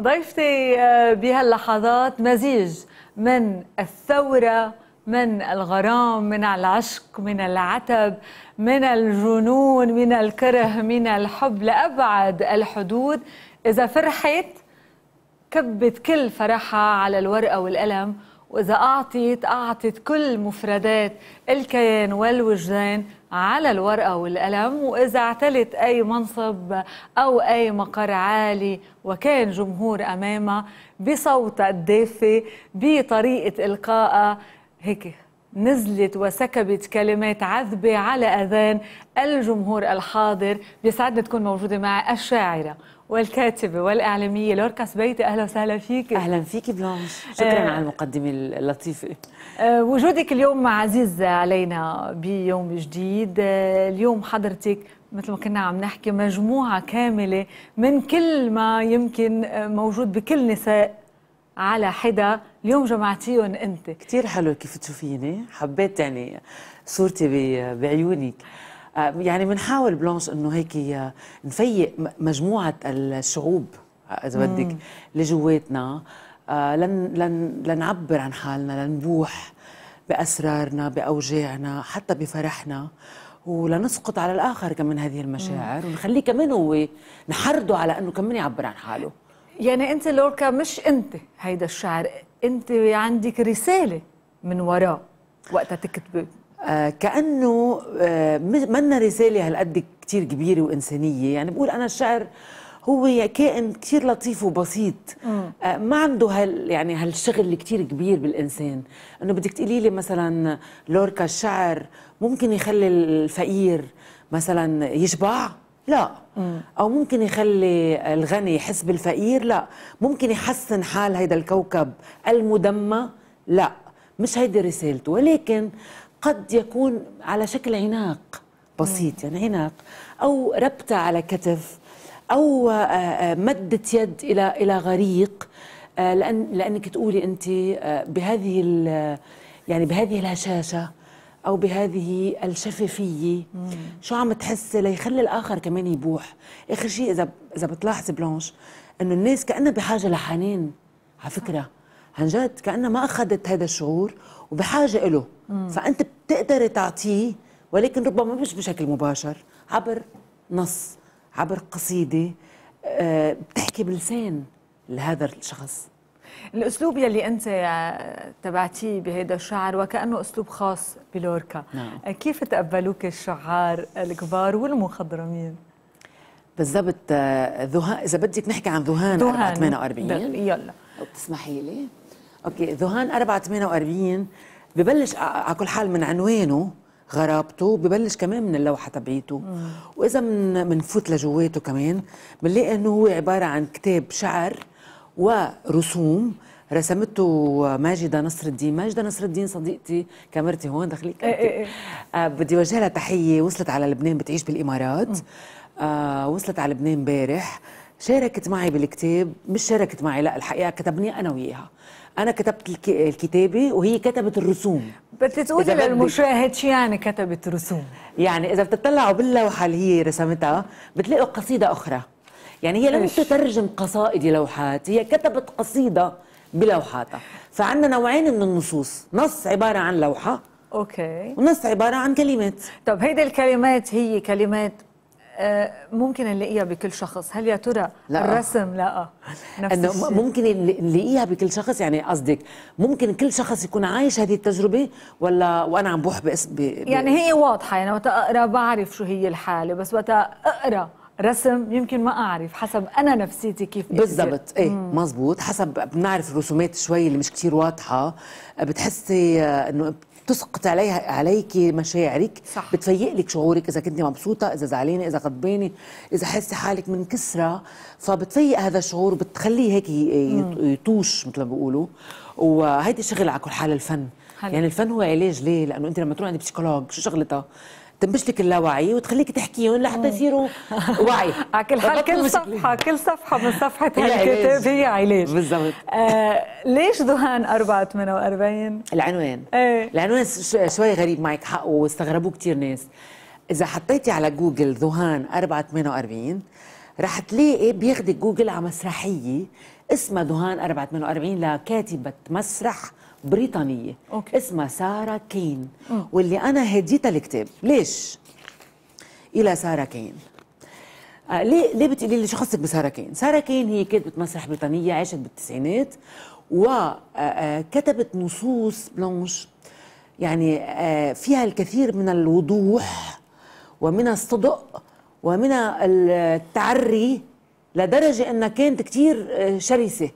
ضيفتي آه، بهاللحظات مزيج من الثورة من الغرام من العشق من العتب من الجنون من الكره من الحب لأبعد الحدود إذا فرحت كبت كل فرحها على الورقة والقلم وإذا أعطيت أعطت كل مفردات الكيان والوجدان على الورقة والقلم وإذا اعتلت أي منصب أو أي مقر عالي وكان جمهور أمامها بصوتها الدافي بطريقة إلقائها هيك نزلت وسكبت كلمات عذبة على أذان الجمهور الحاضر بيسعدني تكون موجودة مع الشاعرة والكاتبة والإعلامية لوركا سبيتي أهلا وسهلا فيك أهلا فيك بلانش شكرا آه على المقدمة اللطيفة آه وجودك اليوم عزيز علينا بيوم جديد آه اليوم حضرتك مثل ما كنا عم نحكي مجموعة كاملة من كل ما يمكن موجود بكل نساء على حدا اليوم جمعتيهم أنت كثير حلو كيف تشوفيني حبيت يعني صورتي بعيونك آه، يعني بنحاول بلونس انه هيك آه، نفيق مجموعه الشعوب آه، اذا بدك لجواتنا لن لن لنعبر عن حالنا لنبوح باسرارنا باوجاعنا حتى بفرحنا ولنسقط على الاخر كمان هذه المشاعر ونخليه كمان هو نحرضه على انه كمان يعبر عن حاله يعني انت لوركا مش انت هيدا الشعر انت عندك رساله من وراه وقتها تكتبي آه، كانه آه، منا رساله هالقد كثير كبيره وانسانيه يعني بقول انا الشعر هو كائن كثير لطيف وبسيط آه ما عنده هال يعني هالشغل اللي كثير كبير بالانسان انه بدك تقولي لي مثلا لوركا الشعر ممكن يخلي الفقير مثلا يشبع لا مم. او ممكن يخلي الغني يحس بالفقير لا ممكن يحسن حال هيدا الكوكب المدمى لا مش هيدي رسالته ولكن قد يكون على شكل عناق بسيط يعني عناق أو ربطة على كتف أو آه، آه، مدة يد إلى إلى غريق آه، لأن لأنك تقولي أنت بهذه يعني بهذه الهشاشة او بهذه الشفافيه شو عم تحسي ليخلي الاخر كمان يبوح اخر شيء اذا اذا بتلاحظي بلانش انه الناس كانها بحاجه لحنان على فكره عن جد كانها ما اخذت هذا الشعور وبحاجه له فانت بتقدري تعطيه ولكن ربما مش بشكل مباشر عبر نص عبر قصيده آه، بتحكي بلسان لهذا الشخص الاسلوب يلي انت تبعتيه بهذا الشعر وكانه اسلوب خاص بلوركا نعم. آه، كيف تقبلوك الشعار الكبار والمخضرمين بالضبط آه، ذهان اذا بدك نحكي عن ذهان, 48 يلا وبتسمحي لي اوكي ذهان 4 48 ببلش على كل حال من عنوانه غرابته ببلش كمان من اللوحه تبعيته واذا من منفوت لجواته كمان بنلاقي انه هو عباره عن كتاب شعر ورسوم رسمته ماجدة نصر الدين ماجدة نصر الدين صديقتي كاميرتي هون دخليك اي اي اي. بدي وجهها لها تحية وصلت على لبنان بتعيش بالإمارات آه وصلت على لبنان امبارح شاركت معي بالكتاب مش شاركت معي لا الحقيقه كتبني انا وياها انا كتبت الكتابه وهي كتبت الرسوم بدك تقولي للمشاهد شو يعني كتبت رسوم يعني اذا بتطلعوا باللوحه اللي هي رسمتها بتلاقوا قصيده اخرى يعني هي لم تترجم قصائد لوحات هي كتبت قصيده بلوحاتها فعندنا نوعين من النصوص نص عباره عن لوحه اوكي ونص عباره عن كلمات طب هيدي الكلمات هي كلمات آه، ممكن نلاقيها بكل شخص هل يا ترى لا. الرسم لا نفس أنه ممكن نلاقيها بكل شخص يعني قصدك ممكن كل شخص يكون عايش هذه التجربه ولا وانا عم بوح باسم ب... ب... يعني هي واضحه يعني وقت اقرا بعرف شو هي الحاله بس وقت اقرا رسم يمكن ما اعرف حسب انا نفسيتي كيف بالضبط ايه مزبوط حسب بنعرف الرسومات شوي اللي مش كتير واضحه بتحسي آه، انه تسقط عليها عليك مشاعرك صح. بتفيق لك شعورك اذا كنت مبسوطه اذا زعلانه اذا غضبانه اذا حاسه حالك منكسره فبتفيق هذا الشعور بتخليه هيك يطوش مثل ما بيقولوا وهيدي شغل على كل حال الفن حل. يعني الفن هو علاج ليه لانه انت لما تروح عند بسيكولوج شو شغلتها تنبش لك اللاوعي وتخليك تحكيهم لحتى آه. يصيروا وعي كل حال كل صفحه كل صفحه من صفحه الكتاب هي علاج بالضبط آه ليش دهان 448 العنوان ايه العنوان شوي غريب معك حق واستغربوه كثير ناس اذا حطيتي على جوجل ذهان 448 رح تلاقي بياخدك جوجل على مسرحيه اسمها دهان 448 لكاتبه مسرح بريطانيه أوكي. اسمها ساره كين أوه. واللي انا هديتها الكتاب ليش الى ساره كين آه ليه ليه بتقولي لي شو خصك بساره كين ساره كين هي كاتبه مسرح بريطانيه عاشت بالتسعينات وكتبت آه، آه، نصوص بلانش يعني آه، فيها الكثير من الوضوح ومن الصدق ومن التعري لدرجه انها كانت كثير شرسه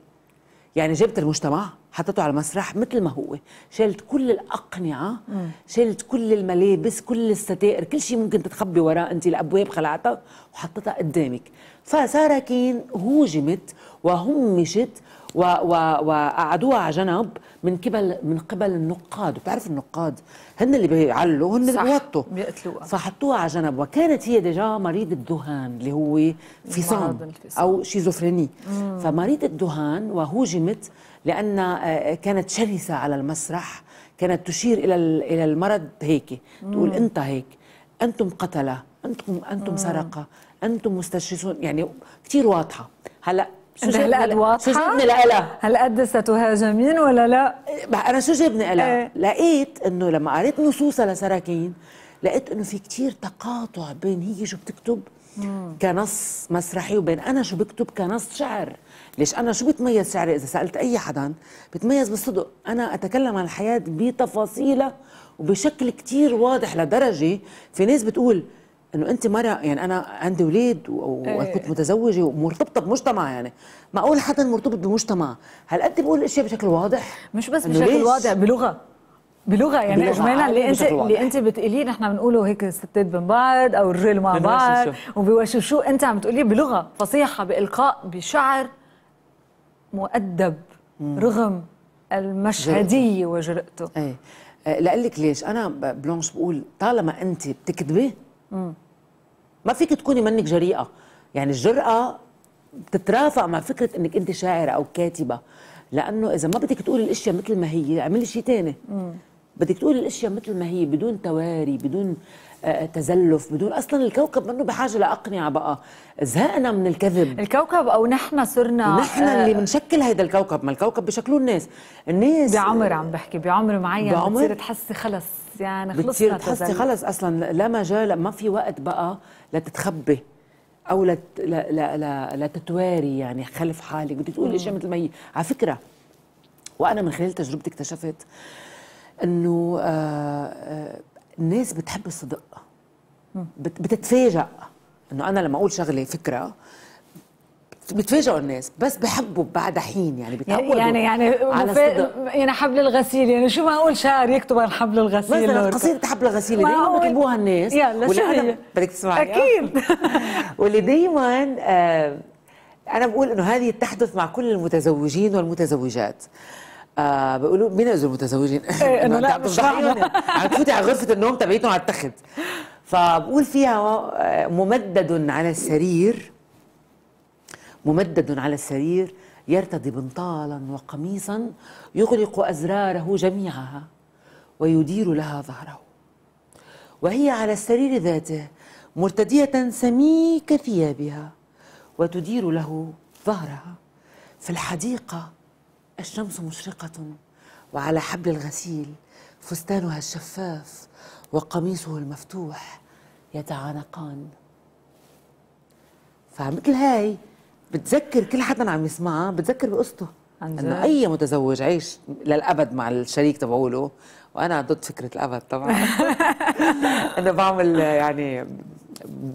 يعني جبت المجتمع حطيته على المسرح مثل ما هو شلت كل الأقنعة مم. شلت كل الملابس كل الستائر كل شيء ممكن تتخبي وراه أنت الأبواب خلعتها وحطيتها قدامك فسارة كين هوجمت وهمشت وقعدوها على جنب من قبل من قبل النقاد بتعرف النقاد هن اللي بيعلوا هن اللي بيوطوا بيقتلوها فحطوها على جنب وكانت هي ديجا مريض الدهان اللي هو فصام او شيزوفريني فمريض الدهان وهوجمت لان آه، كانت شرسه على المسرح كانت تشير الى الى المرض هيك تقول انت هيك انتم قتله انتم انتم سرقه انتم مستشرسون يعني كثير واضحه هلا سوزي هالقد واضحه سوزي بن القلق هالقد ستهاجمين ولا لا؟ إيه، انا شو جابني قلق؟ ايه. لقيت انه لما قريت نصوصها لسراكين لقيت انه في كتير تقاطع بين هي شو بتكتب مم. كنص مسرحي وبين انا شو بكتب كنص شعر ليش انا شو بتميز شعري اذا سالت اي حدا بتميز بالصدق انا اتكلم عن الحياه بتفاصيلها وبشكل كتير واضح لدرجه في ناس بتقول انه انت مره يعني انا عندي اولاد إيه. وكنت متزوجه ومرتبطه بمجتمع يعني معقول حدا مرتبط بمجتمع هل انت بقول الاشياء بشكل واضح مش بس بشكل واضح بلغه بلغه يعني اجمالا اللي انت اللي انت بتقوليه نحن بنقوله هيك الستات بين بعض او الرجال مع بعض شو انت عم تقوليه بلغه فصيحه بالقاء بشعر مؤدب مم. رغم المشهديه وجرأته ايه, إيه، لقلك ليش انا بلونش بقول طالما انت بتكذبي ما فيك تكوني منك جريئه يعني الجرأة بتترافق مع فكرة انك انت شاعرة او كاتبة لانه اذا ما بدك تقولي الاشياء مثل ما هي اعملي شيء ثاني بدك تقولي الاشياء مثل ما هي بدون تواري بدون آه، تزلف بدون اصلا الكوكب منه بحاجه لاقنعه بقى زهقنا من الكذب الكوكب او نحن صرنا نحن آه اللي بنشكل هيدا الكوكب ما الكوكب بشكلوه الناس الناس بعمر عم بحكي بعمر معين بتصير تحسي خلص يعني خلصنا تحسي خلص اصلا لا مجال ما في وقت بقى لتتخبي او لت... لا لا لا لتتواري يعني خلف حالك بدي تقولي شيء مثل ما هي على فكره وانا من خلال تجربتي اكتشفت انه آه،, آه الناس بتحب الصدق بتتفاجئ انه انا لما اقول شغله فكره بتفاجئوا الناس بس بحبوا بعد حين يعني, يعني بتعودوا يعني يعني على يعني حبل الغسيل يعني شو ما اقول شعر يكتب عن حبل الغسيل مثلا قصيده حبل الغسيل دايما بيحبوها الناس يلا واللي انا بدك تسمعي اكيد واللي دايما آه انا بقول انه هذه تحدث مع كل المتزوجين والمتزوجات آه بيقولوا مين اذا المتزوجين؟ إيه، انه لا مش عم تفوتي على غرفه النوم تبعيتهم على التخت فبقول فيها آه، ممدد على السرير ممدد على السرير يرتدي بنطالا وقميصا يغلق أزراره جميعها ويدير لها ظهره وهي على السرير ذاته مرتدية سميك ثيابها وتدير له ظهرها في الحديقة الشمس مشرقة وعلى حبل الغسيل فستانها الشفاف وقميصه المفتوح يتعانقان فمثل هاي بتذكر كل حدا عم يسمعها بتذكر بقصته انه اي متزوج عيش للابد مع الشريك تبعوله وانا ضد فكره الابد طبعا انه بعمل يعني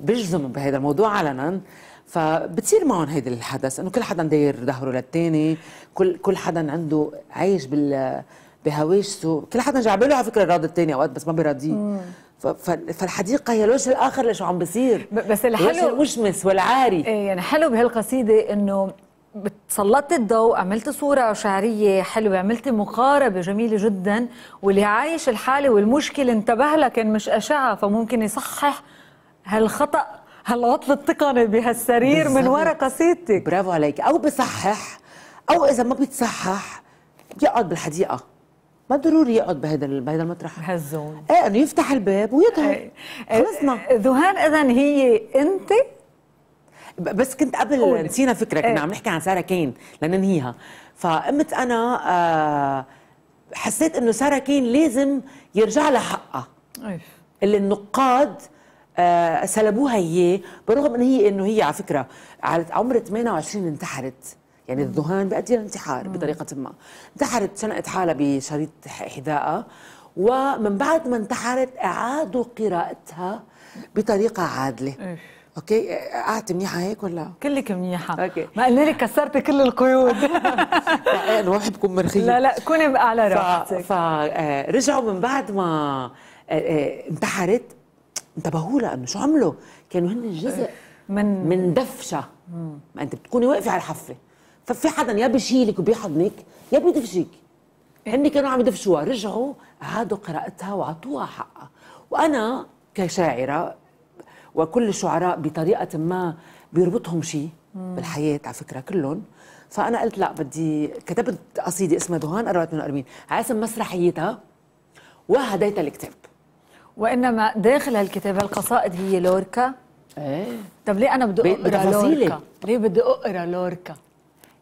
بجزم بهذا الموضوع علنا فبتصير معهم هيدي الحدث انه كل حدا داير ظهره للثاني كل كل حدا عنده عايش بال بهواجسه كل حدا جاي على فكره راضي الثاني اوقات بس ما بيراضيه فالحديقه هي الوجه الاخر لشو عم بصير بس الحلو المشمس والعاري ايه يعني حلو بهالقصيده انه سلطت الضوء عملت صورة شعرية حلوة عملت مقاربة جميلة جدا واللي عايش الحالة والمشكلة انتبه لها كان مش أشعة فممكن يصحح هالخطأ هالعطل التقني بهالسرير من ورا قصيدتك برافو عليك أو بصحح أو إذا ما بيتصحح بيقعد بالحديقة ما ضروري يقعد بهذا بهيدا المطرح بهالزون ايه انه يفتح الباب ويظهر آه، آه، خلصنا ذهان اذا هي انت بس كنت قبل قولي. نسينا فكره آه. كنا عم نحكي عن ساره كين لننهيها فقمت انا حسيت انه ساره كين لازم يرجع لها حقها اللي النقاد سلبوها اياه برغم ان هي انه هي على فكره على عمر 28 انتحرت يعني الذهان بيؤدي الانتحار بطريقه ما انتحرت شنقت حالها بشريط حذائها ومن بعد ما انتحرت اعادوا قراءتها بطريقه عادله اوكي قعدت منيحه هيك ولا كلك منيحه اوكي ما قلنا لك كسرتي كل القيود انا ما بحب مرخيه لا لا كوني على راحتك فرجعوا آه، من بعد ما آه، آه، انتحرت انتبهوا لها انه شو عملوا كانوا هن جزء من من دفشه ما انت بتكوني واقفه على الحفله ففي حدا يا بيشيلك وبيحضنك يا بيدفشك هن كانوا عم يدفشوها رجعوا عادوا قراءتها وعطوها حقها وانا كشاعره وكل الشعراء بطريقه ما بيربطهم شيء بالحياه على فكره كلهم فانا قلت لا بدي كتبت قصيده اسمها دهان 48 من قرمين مسرحيتها وهديتها الكتاب وانما داخل هالكتاب هالقصائد هي لوركا ايه طب ليه انا بدي اقرا لوركا؟ ليه بدي اقرا لوركا؟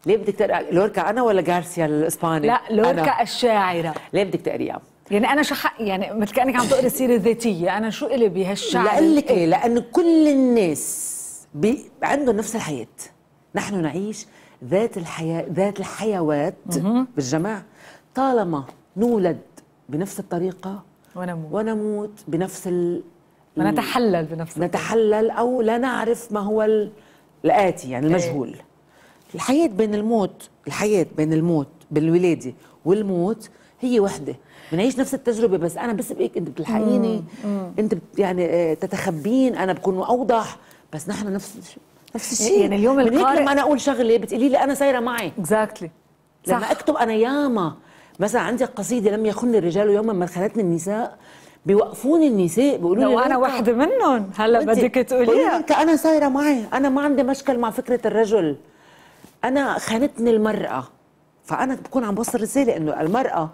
ليه بدك تقري لوركا انا ولا جارسيا الاسباني؟ لا لوركا أنا. الشاعره ليه بدك تقريها؟ يعني انا شو يعني مثل كانك عم تقري السيره الذاتيه انا شو الي بهالشعر لاقول لك ايه لانه كل الناس بي... عندهم نفس الحياه نحن نعيش ذات الحياه ذات الحيوات بالجمع طالما نولد بنفس الطريقه ونموت ونموت بنفس ال... ونتحلل بنفس نتحلل او لا نعرف ما هو الاتي يعني إيه. المجهول ايه. الحياه بين الموت الحياه بين الموت بالولاده والموت هي وحده بنعيش نفس التجربه بس انا بس بقيك انت بتلحقيني انت بت يعني آه، تتخبين انا بكون اوضح بس نحن نفس نفس إيه، الشيء يعني اليوم القارئ لما انا اقول شغله بتقولي لي انا سايره معي اكزاكتلي exactly. لما صح. اكتب انا ياما مثلا عندي قصيده لم يخن الرجال يوما ما خلتني النساء بيوقفوني النساء بيقولوا لي وانا وحده منهم هلا بدك تقوليها انت انا سايره معي انا ما عندي مشكل مع فكره الرجل انا خانتني المراه فانا بكون عم بوصل رساله انه المراه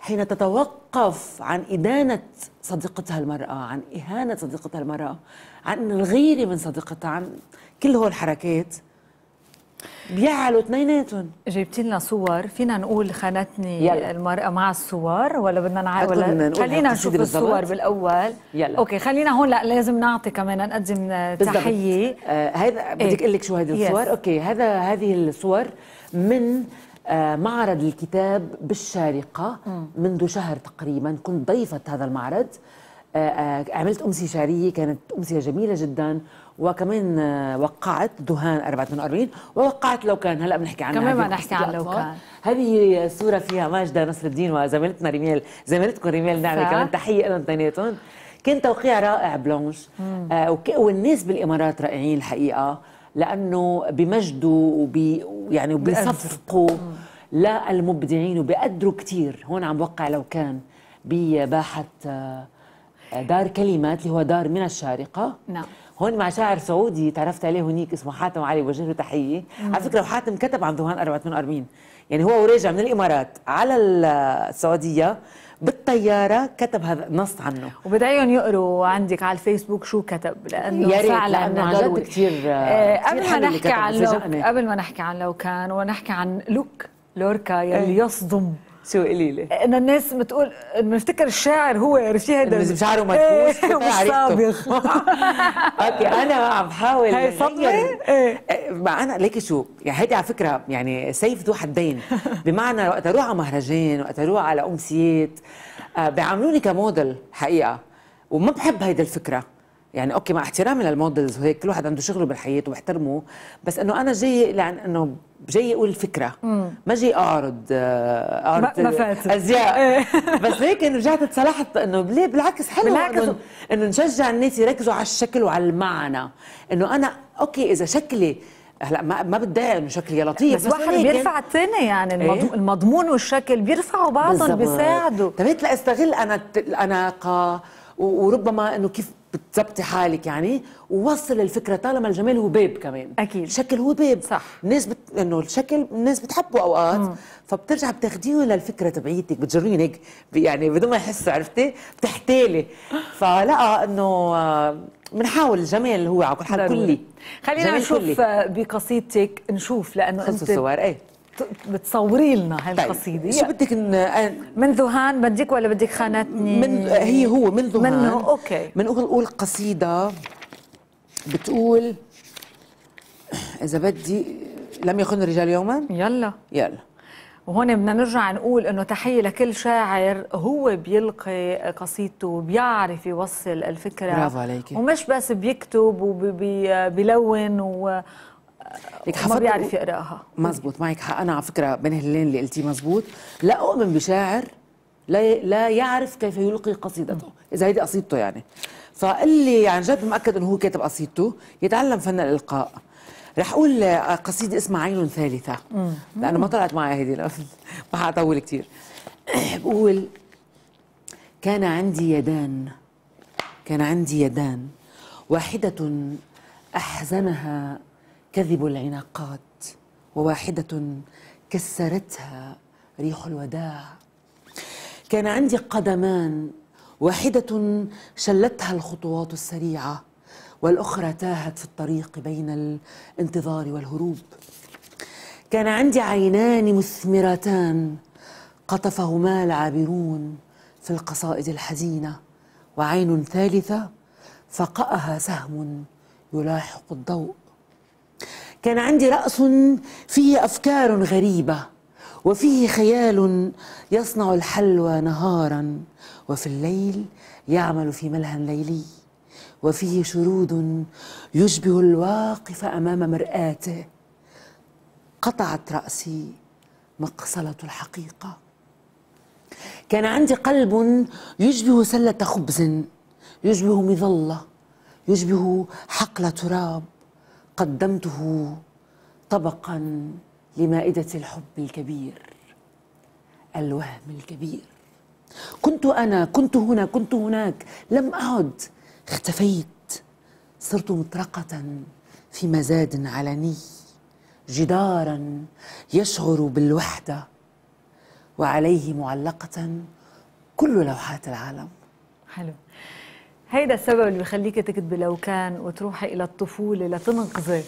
حين تتوقف عن إدانة صديقتها المرأة عن إهانة صديقتها المرأة عن الغيرة من صديقتها عن كل هول الحركات بيعلوا اثنيناتهم جبتي لنا صور فينا نقول خانتني يلا. المرأة مع الصور ولا بدنا نع... خلينا نشوف الصور بالأول يلا. أوكي خلينا هون لا لازم نعطي كمان نقدم تحية آه هذا بدك إيه. أقول لك شو هذه الصور يس. أوكي هذا هذه الصور من آه، معرض الكتاب بالشارقة منذ شهر تقريبا كنت ضيفة هذا المعرض آه، آه، عملت أمسية شعرية كانت أمسية جميلة جدا وكمان وقعت دهان 442 ووقعت لو كان هلا بنحكي عنها كمان ما نحكي عن لو كان هذه صورة فيها ماجدة نصر الدين وزميلتنا ريميل زميلتكم ريميل نعمة كمان تحية لهم اثنيناتهم كان توقيع رائع بلونش آه والناس بالامارات رائعين الحقيقه لانه بمجدوا وبي يعني وبيصفقوا للمبدعين وبيقدروا كثير هون عم بوقع لو كان بباحه آه، دار كلمات اللي هو دار من الشارقه نعم هون مع شاعر سعودي تعرفت عليه هنيك اسمه حاتم علي بوجه له تحيه على فكره وحاتم كتب عن ذهان 48 يعني هو وراجع من الامارات على السعوديه بالطيارة كتب هذا نص عنه وبدأيهم يقروا عندك على الفيسبوك شو كتب لأنه يا ريت فعلا لأنه عن جد كثير آه، قبل ما نحكي عن لو قبل ما نحكي عن لو كان ونحكي عن لوك لوركا يلي إيه. يصدم سوقي لي انه الناس بتقول بفتكر الشاعر هو عرفتي هذا شعره مدبوس ومش إيه، صابغ اوكي انا عم بحاول هي صدمه ما انا ليكي شو يعني هيدي على فكره يعني سيف ذو حدين بمعنى وقت اروح على مهرجان وقت اروح على امسيات آه، بيعاملوني كموديل حقيقه وما بحب هيدي الفكره يعني اوكي مع احترامي للمودلز وهيك كل واحد عنده شغله بالحياه وبحترمه بس انه انا جاي لان انه جاي اقول الفكره ما جاي اعرض آه، اعرض ازياء إيه. بس هيك انه رجعت اتصالحت انه ليه بالعكس حلو بالعكس انه, إنه نشجع الناس يركزوا على الشكل وعلى المعنى انه انا اوكي اذا شكلي هلا ما ما بتضايق انه شكلي لطيف بس, بس واحد بيرفع الثاني يعني إيه؟ المضمون والشكل بيرفعوا بعضهم بيساعدوا طيب هيك لاستغل انا انا ك وربما انه كيف بتثبتي حالك يعني ووصل الفكره طالما الجمال هو باب كمان اكيد الشكل هو باب صح الناس بت... انه الشكل الناس بتحبه اوقات مم. فبترجع بتاخديه للفكره تبعيتك بتجرين هيك يعني بدون ما يحس عرفتي بتحتالي فلا انه بنحاول الجمال هو على كل حال كلي خلينا نشوف بقصيدتك نشوف لانه انت صور ايه بتصوري لنا هالقصيده طيب. شو بدك إن... آه، من ذهان بدك ولا بدك خانتني من هي هو من ذهان منه اوكي من اقول قصيده بتقول اذا بدي لم يخن الرجال يوما يلا يلا وهون بدنا نرجع نقول انه تحيه لكل شاعر هو بيلقي قصيدته بيعرف يوصل الفكره برافو عليكي ومش بس بيكتب وبيلون وبي لك ما بيعرف يقراها مزبوط معك حق انا على فكره بين هالليل اللي قلتيه مزبوط لا اؤمن بشاعر لا لا يعرف كيف يلقي قصيدته اذا هيدي قصيدته يعني فاللي عن يعني جد مأكد انه هو كاتب قصيدته يتعلم فن الالقاء رح اقول قصيده اسمها عين ثالثه لانه ما طلعت معي هيدي ما حاطول كثير بقول كان عندي يدان كان عندي يدان واحده احزنها كذب العناقات وواحدة كسرتها ريح الوداع كان عندي قدمان واحدة شلتها الخطوات السريعة والأخرى تاهت في الطريق بين الانتظار والهروب كان عندي عينان مثمرتان قطفهما العابرون في القصائد الحزينة وعين ثالثة فقأها سهم يلاحق الضوء كان عندي رأس فيه أفكار غريبة وفيه خيال يصنع الحلوى نهارا وفي الليل يعمل في ملهى ليلي وفيه شرود يشبه الواقف أمام مرآته قطعت رأسي مقصلة الحقيقة كان عندي قلب يشبه سلة خبز يشبه مظلة يشبه حقل تراب قدمته طبقا لمائده الحب الكبير الوهم الكبير كنت انا كنت هنا كنت هناك لم اعد اختفيت صرت مطرقه في مزاد علني جدارا يشعر بالوحده وعليه معلقه كل لوحات العالم حلو هيدا السبب اللي بخليك تكتبي لو كان وتروحي الى الطفوله لتنقذي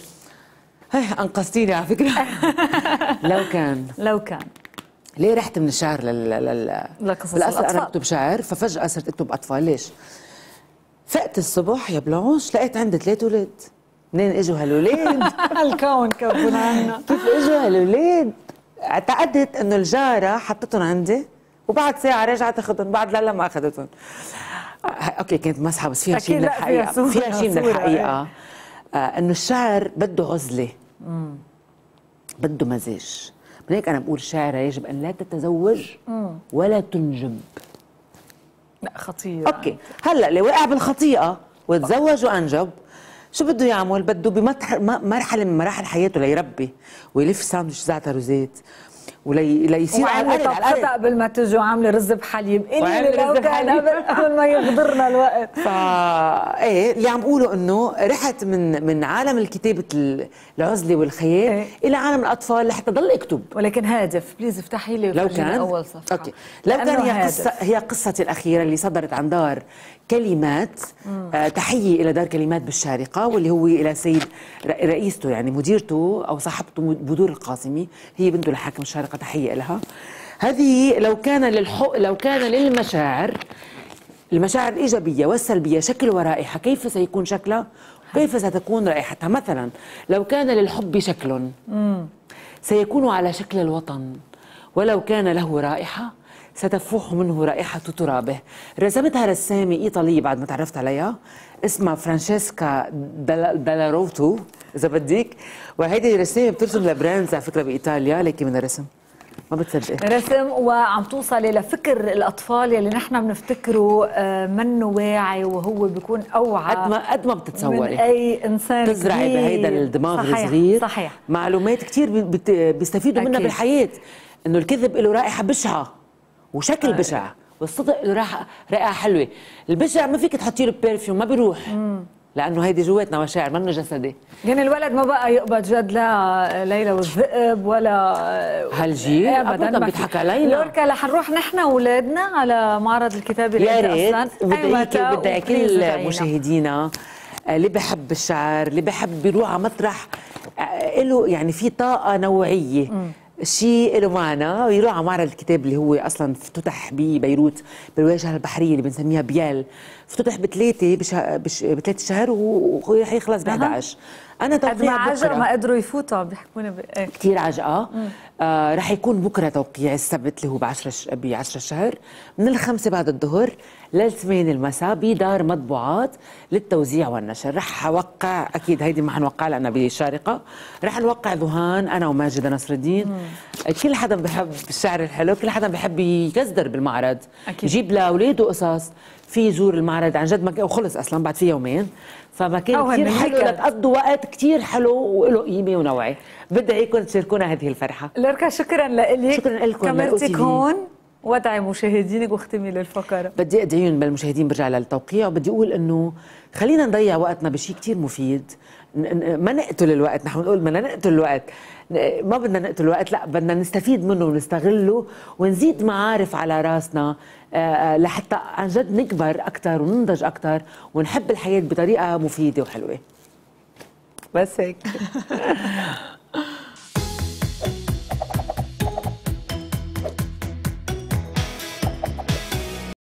انقذتيني على فكره لو كان لو كان ليه رحت من الشعر لل لل لقصص بالاصل انا بكتب شعر ففجاه صرت اكتب اطفال ليش؟ فقت الصبح يا بلانش لقيت عندي ثلاث اولاد منين اجوا هالولاد؟ الكون كبنا عنا كيف اجوا هالولاد؟ اعتقدت انه الجاره حطتهم عندي وبعد ساعه رجعت اخذهم بعد لا ما اخذتهم اوكي كانت مسحه بس فيها شيء من الحقيقه فيها, شيء من الحقيقه آه انه الشعر بده عزله بده مزاج من هيك انا بقول الشاعره يجب ان لا تتزوج ولا تنجب لا خطيره اوكي هلا اللي وقع بالخطيئه وتزوج وانجب شو بده يعمل؟ بده بمرحله من مراحل حياته ليربي ويلف ساندويتش زعتر وزيت وليصير على الأقل على الخطا قبل ما تجوا عامله رز بحليب اللي لو كان قبل ما يغدرنا الوقت ف ايه اللي عم بقوله انه رحت من من عالم كتابه العزله والخيال إيه؟ الى عالم الاطفال لحتى ضل اكتب ولكن هادف بليز افتحي لي لو كان اول صفحه اوكي لو كان هي قصه هي قصتي الاخيره اللي صدرت عن دار كلمات آه، تحية إلى دار كلمات بالشارقة واللي هو إلى سيد رئيسته يعني مديرته أو صاحبته بدور القاسمي هي بنته الحاكم الشارقة تحية لها هذه لو كان للحق لو كان للمشاعر المشاعر الإيجابية والسلبية شكل ورائحة كيف سيكون شكلها كيف ستكون رائحتها مثلا لو كان للحب شكل سيكون على شكل الوطن ولو كان له رائحة ستفوح منه رائحة ترابه رسمتها رسامة إيطالية بعد ما تعرفت عليها اسمها فرانشيسكا دالاروتو إذا بدك وهيدي الرسامة بترسم لبراندز على فكرة بإيطاليا لكن من الرسم ما بتصدق رسم وعم توصلي لفكر الاطفال يلي نحن بنفتكره آه، منه واعي وهو بيكون اوعى قد ما قد ما بتتصوري من اي انسان تزرعي بهيدا الدماغ صحيح الصغير صحيح معلومات كثير بيستفيدوا منها بالحياه انه الكذب له رائحه بشعه وشكل آه. بشع والصدق راح رائحه حلوه البشع ما فيك تحطي له بيرفيوم ما بيروح لانه هيدي جواتنا مشاعر منه جسدي يعني الولد ما بقى يقبض جد لا ليلى والذئب ولا هالجيل إيه، ابدا ما بيضحك علينا لوركا رح نروح نحن واولادنا على معرض الكتاب يا ريت بدي أيوة، كل مشاهدينا آه، اللي بحب الشعر اللي بحب يروح على مطرح آه، له يعني في طاقه نوعيه شيء له آه، معنى ويروح على معرض الكتاب اللي هو اصلا افتتح ببيروت بالواجهه البحريه اللي بنسميها بيال افتتح بثلاثه بش... بش... بثلاث شهر وراح يخلص ب 11 انا توقيع بكره ما قدروا يفوتوا عم بيحكونا ب... إيه. كثير عجقه آه. آه رح يكون بكره توقيع السبت اللي هو ب 10 ش... ب 10 الشهر من الخمسه بعد الظهر للثمان المساء بدار مطبوعات للتوزيع والنشر رح اوقع اكيد هيدي ما حنوقع لانها بشارقه رح نوقع ذهان انا وماجد نصر الدين مم. كل حدا بحب الشعر الحلو كل حدا بحب يكزدر بالمعرض أكيد. يجيب لاولاده قصص في يزور المعرض عن جد ما وخلص اصلا بعد في يومين فما كان كثير حلو لتقضوا وقت كثير حلو وله قيمه ونوعي بدعيكم تشاركونا هذه الفرحه لركا شكرا لك شكرا لكم كاميرتك هون وادعي مشاهدينك واختمي للفقره بدي ادعيهم بالمشاهدين برجع للتوقيع وبدي اقول انه خلينا نضيع وقتنا بشيء كثير مفيد ما نقتل الوقت نحن بنقول بدنا نقتل الوقت ما بدنا نقتل الوقت لا بدنا نستفيد منه ونستغله ونزيد معارف على راسنا آه، آه، لحتى عن جد نكبر اكثر وننضج اكثر ونحب الحياه بطريقه مفيده وحلوه بس هيك